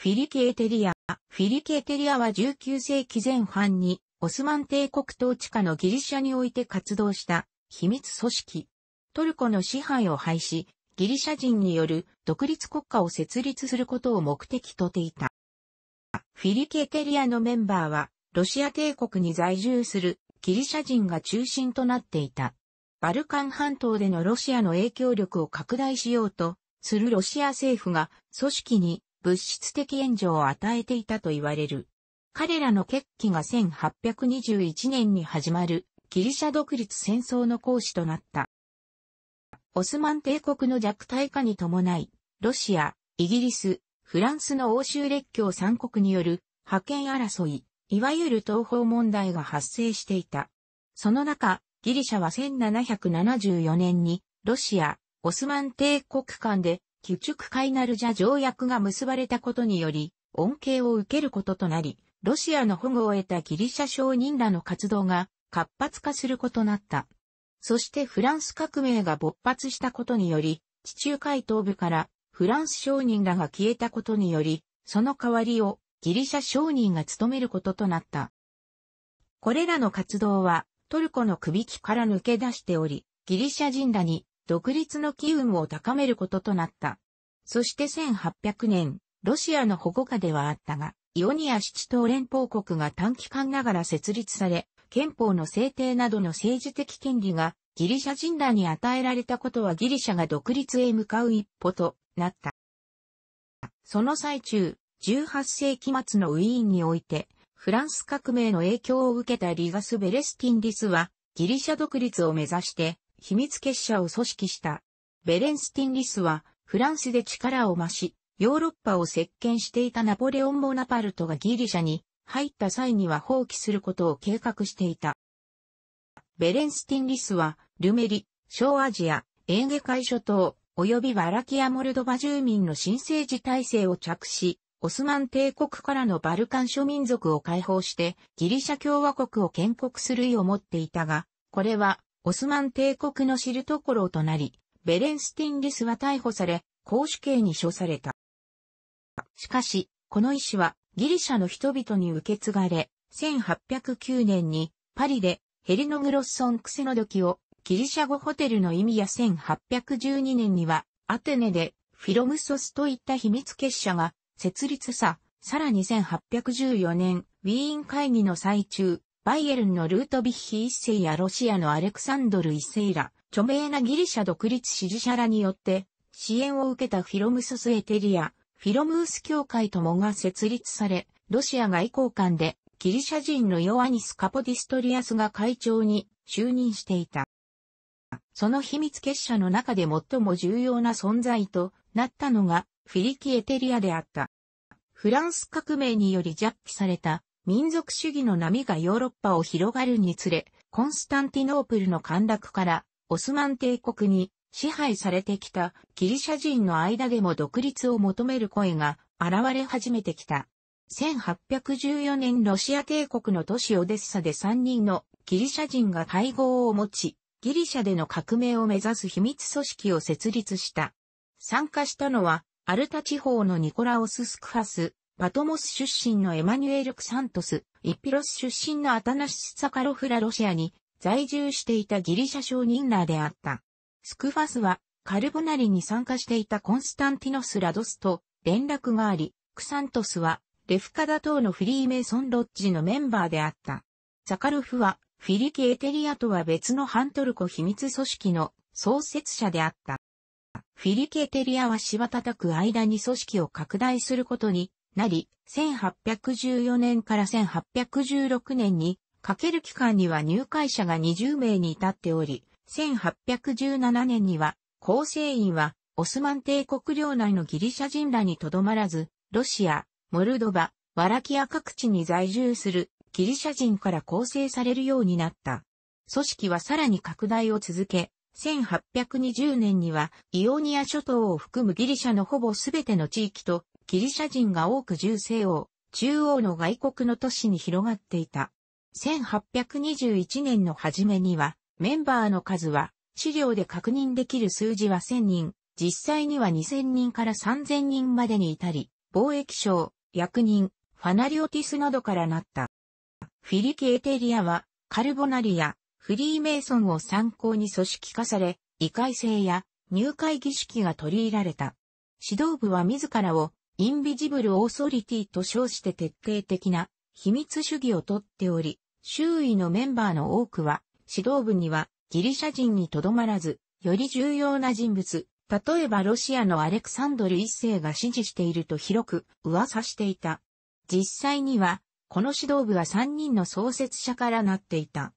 フィリケーテリア。フィリケーテリアは19世紀前半にオスマン帝国統治下のギリシャにおいて活動した秘密組織。トルコの支配を廃し、ギリシャ人による独立国家を設立することを目的とていた。フィリケーテリアのメンバーはロシア帝国に在住するギリシャ人が中心となっていた。バルカン半島でのロシアの影響力を拡大しようとするロシア政府が組織に物質的援助を与えていたと言われる。彼らの決起が1821年に始まるギリシャ独立戦争の講師となった。オスマン帝国の弱体化に伴い、ロシア、イギリス、フランスの欧州列強三国による覇権争い、いわゆる東方問題が発生していた。その中、ギリシャは1774年にロシア、オスマン帝国間で基畜カイナルジャ条約が結ばれたことにより、恩恵を受けることとなり、ロシアの保護を得たギリシャ商人らの活動が活発化することなった。そしてフランス革命が勃発したことにより、地中海東部からフランス商人らが消えたことにより、その代わりをギリシャ商人が務めることとなった。これらの活動はトルコの首輝から抜け出しており、ギリシャ人らに独立の機運を高めることとなった。そして1800年、ロシアの保護下ではあったが、イオニア七島連邦国が短期間ながら設立され、憲法の制定などの政治的権利がギリシャ人らに与えられたことはギリシャが独立へ向かう一歩となった。その最中、18世紀末のウィーンにおいて、フランス革命の影響を受けたリガス・ベレスティンリスは、ギリシャ独立を目指して、秘密結社を組織した。ベレンスティンリスは、フランスで力を増し、ヨーロッパを席巻していたナポレオン・モナパルトがギリシャに入った際には放棄することを計画していた。ベレンスティンリスは、ルメリ、小アジア、エーゲ海諸島、及びバラキア・モルドバ住民の新政治体制を着し、オスマン帝国からのバルカン諸民族を解放して、ギリシャ共和国を建国する意を持っていたが、これはオスマン帝国の知るところとなり、ベレンスティンリスは逮捕され、公主刑に処された。しかし、この意志はギリシャの人々に受け継がれ、1809年にパリでヘリノグロッソンクセノドキをギリシャ語ホテルの意味や1812年にはアテネでフィロムソスといった秘密結社が設立さ、さらに1814年ウィーン会議の最中、バイエルンのルートビッヒ一世やロシアのアレクサンドル一世ら、著名なギリシャ独立支持者らによって、支援を受けたフィロムススエテリア、フィロムース教会ともが設立され、ロシア外交官で、ギリシャ人のヨアニス・カポディストリアスが会長に就任していた。その秘密結社の中で最も重要な存在となったのが、フィリキエテリアであった。フランス革命により弱気された民族主義の波がヨーロッパを広がるにつれ、コンスタンティノープルの陥落からオスマン帝国に支配されてきたギリシャ人の間でも独立を求める声が現れ始めてきた。1814年ロシア帝国の都市オデッサで3人のギリシャ人が会合を持ち、ギリシャでの革命を目指す秘密組織を設立した。参加したのは、アルタ地方のニコラオス・スクファス、パトモス出身のエマニュエル・クサントス、イピロス出身のアタナシス・サカロフラロシアに在住していたギリシャ商人らであった。スクファスはカルボナリに参加していたコンスタンティノス・ラドスと連絡があり、クサントスはレフカダ島のフリーメイソンロッジのメンバーであった。サカロフはフィリケエテリアとは別のハントルコ秘密組織の創設者であった。フィリケーテリアはし柴叩く間に組織を拡大することになり、1814年から1816年にかける期間には入会者が20名に至っており、1817年には、構成員は、オスマン帝国領内のギリシャ人らにとどまらず、ロシア、モルドバ、ワラキア各地に在住するギリシャ人から構成されるようになった。組織はさらに拡大を続け、1820年にはイオニア諸島を含むギリシャのほぼすべての地域とギリシャ人が多く銃声を中央の外国の都市に広がっていた。1821年の初めには、メンバーの数は、資料で確認できる数字は1000人、実際には2000人から3000人までに至り、貿易商、役人、ファナリオティスなどからなった。フィリケーテリアは、カルボナリア、フリーメイソンを参考に組織化され、異界制や入会儀式が取り入られた。指導部は自らをインビジブルオーソリティと称して徹底的な秘密主義をとっており、周囲のメンバーの多くは、指導部にはギリシャ人にとどまらず、より重要な人物、例えばロシアのアレクサンドル一世が支持していると広く噂していた。実際には、この指導部は3人の創設者からなっていた。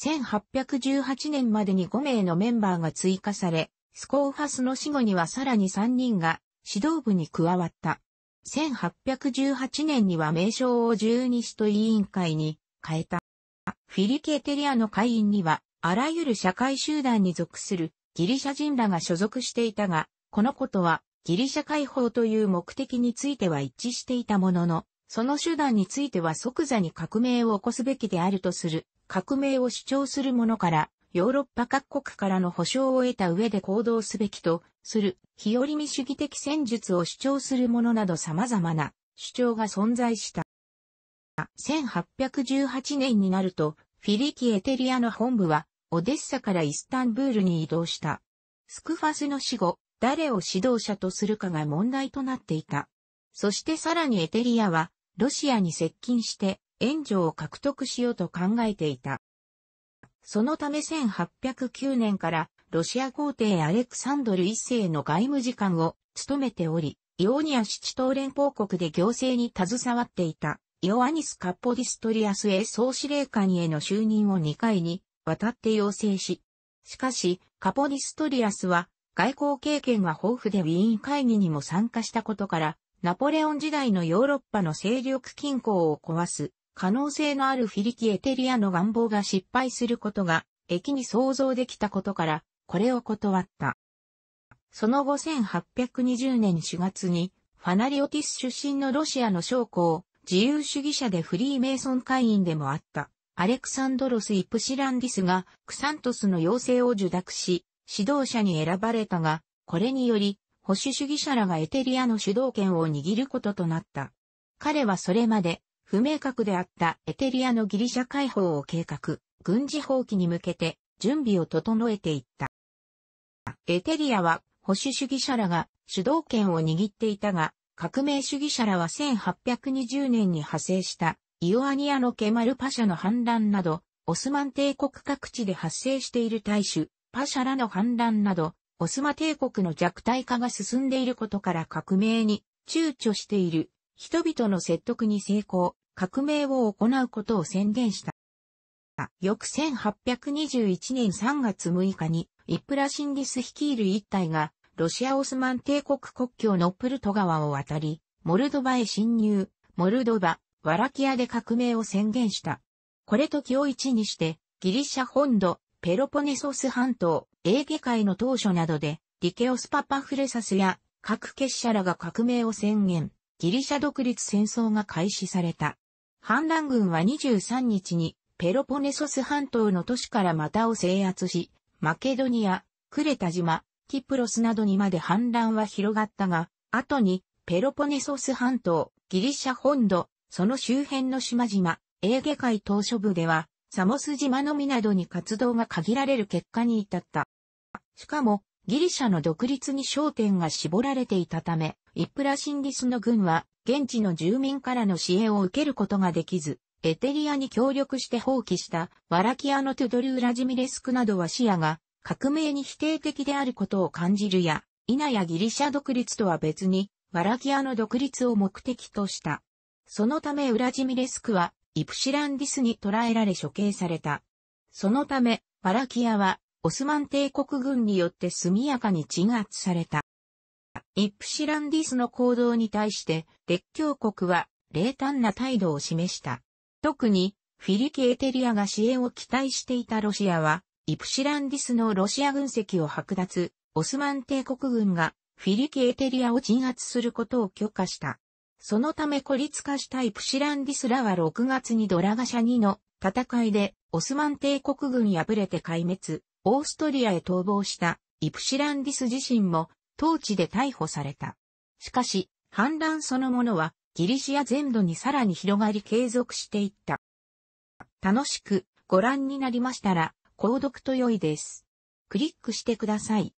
1818年までに5名のメンバーが追加され、スコーファスの死後にはさらに3人が指導部に加わった。1818年には名称を十二使徒委員会に変えた。フィリケーテリアの会員には、あらゆる社会集団に属するギリシャ人らが所属していたが、このことはギリシャ解放という目的については一致していたものの、その手段については即座に革命を起こすべきであるとする、革命を主張する者からヨーロッパ各国からの保証を得た上で行動すべきとする、日和見主義的戦術を主張するものなど様々な主張が存在した。1818年になると、フィリキエテリアの本部は、オデッサからイスタンブールに移動した。スクファスの死後、誰を指導者とするかが問題となっていた。そしてさらにエテリアは、ロシアに接近して、援助を獲得しようと考えていた。そのため1809年からロシア皇帝アレクサンドル一世の外務次官を務めており、イオニア七島連邦国で行政に携わっていたイオアニス・カッポディストリアスへ総司令官への就任を2回に渡って要請し、しかしカポディストリアスは外交経験が豊富でウィーン会議にも参加したことから、ナポレオン時代のヨーロッパの勢力均衡を壊す可能性のあるフィリキエテリアの願望が失敗することが、駅に想像できたことから、これを断った。その後1820年4月に、ファナリオティス出身のロシアの将校、自由主義者でフリーメイソン会員でもあった、アレクサンドロス・イプシランディスが、クサントスの要請を受諾し、指導者に選ばれたが、これにより、保守主義者らがエテリアの主導権を握ることとなった。彼はそれまで、不明確であったエテリアのギリシャ解放を計画、軍事放棄に向けて準備を整えていった。エテリアは保守主義者らが主導権を握っていたが、革命主義者らは1820年に派生したイオアニアのケマルパシャの反乱など、オスマン帝国各地で発生している大衆、パシャらの反乱など、オスマ帝国の弱体化が進んでいることから革命に躊躇している人々の説得に成功、革命を行うことを宣言した。翌1821年3月6日に、イプラシンデス率いる一隊が、ロシアオスマン帝国国境のプルト川を渡り、モルドバへ侵入、モルドバ、ワラキアで革命を宣言した。これと今日一にして、ギリシャ本土、ペロポネソス半島、エーゲ海の当初などで、リケオスパパフレサスや各結社らが革命を宣言。ギリシャ独立戦争が開始された。反乱軍は23日にペロポネソス半島の都市からまたを制圧し、マケドニア、クレタ島、キプロスなどにまで反乱は広がったが、後にペロポネソス半島、ギリシャ本土、その周辺の島々、エーゲ海島諸部では、サモス島のみなどに活動が限られる結果に至った。しかも、ギリシャの独立に焦点が絞られていたため、イプラシンディスの軍は、現地の住民からの支援を受けることができず、エテリアに協力して放棄した、ワラキアのトゥドルーラジミレスクなどは視野が、革命に否定的であることを感じるや、イナやギリシャ独立とは別に、ワラキアの独立を目的とした。そのためウラジミレスクは、イプシランディスに捕らえられ処刑された。そのため、ワラキアは、オスマン帝国軍によって速やかに鎮圧された。イプシランディスの行動に対して、列強国は冷淡な態度を示した。特に、フィリケーテリアが支援を期待していたロシアは、イプシランディスのロシア軍籍を剥奪、オスマン帝国軍がフィリケーテリアを鎮圧することを許可した。そのため孤立化したイプシランディスらは6月にドラガシャ2の戦いでオスマン帝国軍敗れて壊滅、オーストリアへ逃亡したイプシランディス自身も当地で逮捕された。しかし、反乱そのものはギリシア全土にさらに広がり継続していった。楽しくご覧になりましたら、購読と良いです。クリックしてください。